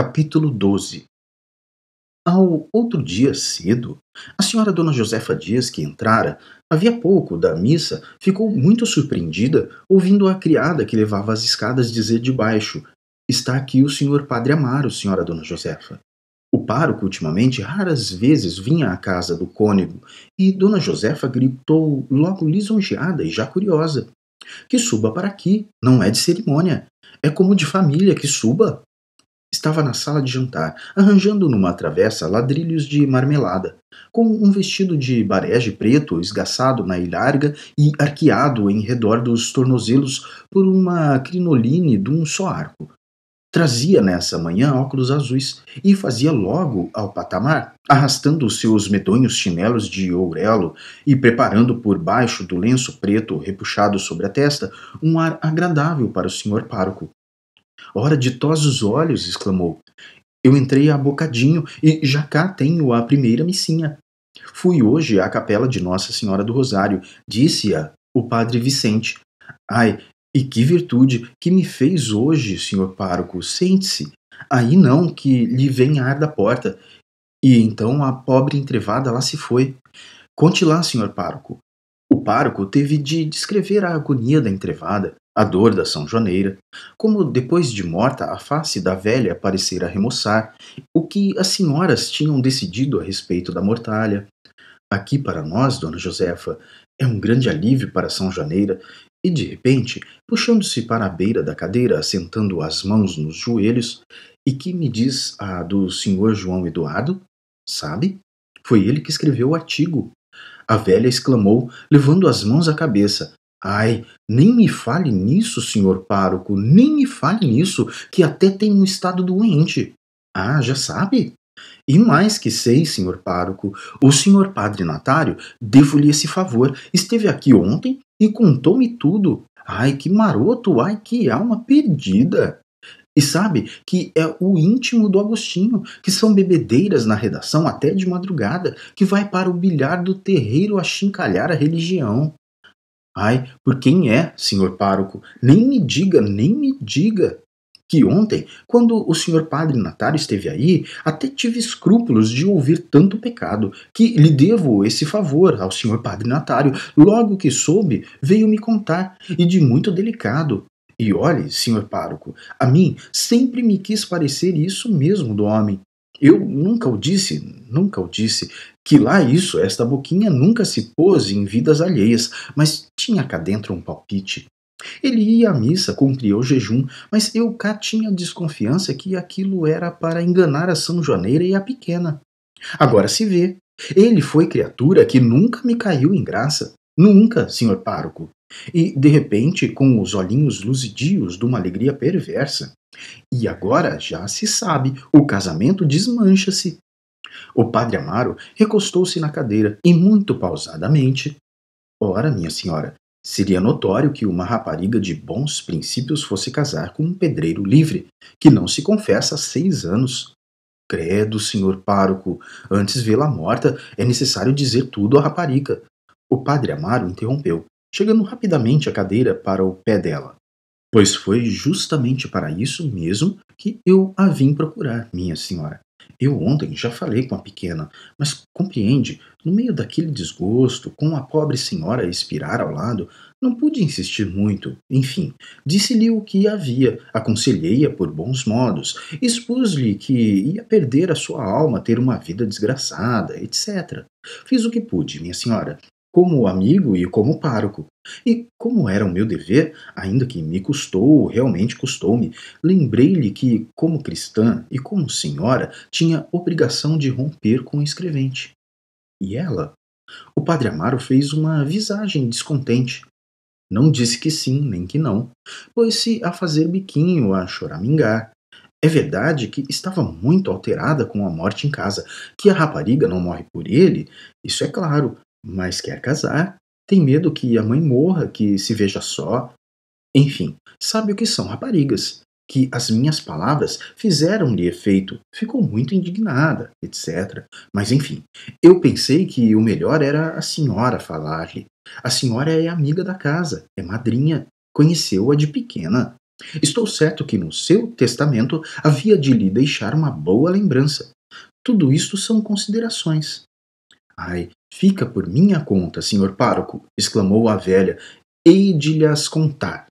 Capítulo 12 Ao outro dia cedo, a senhora Dona Josefa Dias, que entrara havia pouco da missa, ficou muito surpreendida ouvindo a criada que levava as escadas dizer de baixo: Está aqui o senhor Padre Amaro, senhora Dona Josefa. O pároco, ultimamente, raras vezes vinha à casa do cônego e Dona Josefa gritou, logo lisonjeada e já curiosa: Que suba para aqui, não é de cerimônia, é como de família que suba. Estava na sala de jantar, arranjando numa travessa ladrilhos de marmelada, com um vestido de barege preto esgaçado na ilharga e arqueado em redor dos tornozelos por uma crinoline de um só arco. Trazia nessa manhã óculos azuis e fazia logo ao patamar, arrastando seus medonhos chinelos de ourelo e preparando por baixo do lenço preto repuxado sobre a testa um ar agradável para o senhor pároco Ora, ditosos olhos! exclamou. Eu entrei a bocadinho e já cá tenho a primeira missinha. Fui hoje à capela de Nossa Senhora do Rosário, disse-a o padre Vicente. Ai, e que virtude que me fez hoje, senhor pároco, sente-se. Aí não que lhe vem ar da porta. E então a pobre entrevada lá se foi. Conte lá, senhor pároco. O pároco teve de descrever a agonia da entrevada, a dor da São Joaneira, como depois de morta a face da velha parecerá remoçar, o que as senhoras tinham decidido a respeito da mortalha. Aqui para nós, dona Josefa, é um grande alívio para São Joaneira, e de repente, puxando-se para a beira da cadeira, assentando as mãos nos joelhos, e que me diz a do senhor João Eduardo? Sabe? Foi ele que escreveu o artigo. A velha exclamou, levando as mãos à cabeça. Ai, nem me fale nisso, senhor pároco, nem me fale nisso, que até tem um estado doente. Ah, já sabe? E mais que sei, senhor pároco, o senhor padre Natário, devo-lhe esse favor, esteve aqui ontem e contou-me tudo. Ai, que maroto, ai, que alma perdida! E sabe que é o íntimo do Agostinho, que são bebedeiras na redação até de madrugada, que vai para o bilhar do terreiro achincalhar a religião. Ai, por quem é, senhor pároco? Nem me diga, nem me diga que ontem, quando o senhor padre Natário esteve aí, até tive escrúpulos de ouvir tanto pecado, que lhe devo esse favor ao senhor padre Natário. Logo que soube, veio me contar, e de muito delicado. E olhe, senhor pároco, a mim sempre me quis parecer isso mesmo do homem, eu nunca o disse, nunca o disse, que lá isso, esta boquinha nunca se pôs em vidas alheias, mas tinha cá dentro um palpite. Ele ia à missa, cumpria o jejum, mas eu cá tinha desconfiança que aquilo era para enganar a São Joaneira e a pequena. Agora se vê. Ele foi criatura que nunca me caiu em graça. Nunca, senhor pároco. E, de repente, com os olhinhos luzidios de uma alegria perversa. E agora já se sabe, o casamento desmancha-se. O padre Amaro recostou-se na cadeira e, muito pausadamente, Ora, minha senhora, seria notório que uma rapariga de bons princípios fosse casar com um pedreiro livre, que não se confessa há seis anos. Credo, senhor pároco, antes vê-la morta, é necessário dizer tudo à rapariga. O padre Amaro interrompeu chegando rapidamente a cadeira para o pé dela, pois foi justamente para isso mesmo que eu a vim procurar, minha senhora. Eu ontem já falei com a pequena, mas compreende, no meio daquele desgosto, com a pobre senhora a expirar ao lado, não pude insistir muito. Enfim, disse-lhe o que havia, aconselhei-a por bons modos, expus-lhe que ia perder a sua alma ter uma vida desgraçada, etc. Fiz o que pude, minha senhora, como amigo e como pároco. E como era o meu dever, ainda que me custou, realmente custou-me, lembrei-lhe que, como cristã e como senhora, tinha obrigação de romper com o escrevente. E ela? O padre Amaro fez uma visagem descontente. Não disse que sim, nem que não. Pôs-se a fazer biquinho, a choramingar. É verdade que estava muito alterada com a morte em casa, que a rapariga não morre por ele, isso é claro, mas quer casar, tem medo que a mãe morra, que se veja só. Enfim, sabe o que são raparigas, que as minhas palavras fizeram-lhe efeito, ficou muito indignada, etc. Mas enfim, eu pensei que o melhor era a senhora falar-lhe. A senhora é amiga da casa, é madrinha, conheceu-a de pequena. Estou certo que no seu testamento havia de lhe deixar uma boa lembrança. Tudo isto são considerações. Ai, fica por minha conta, senhor pároco, exclamou a velha, hei de lhas contar.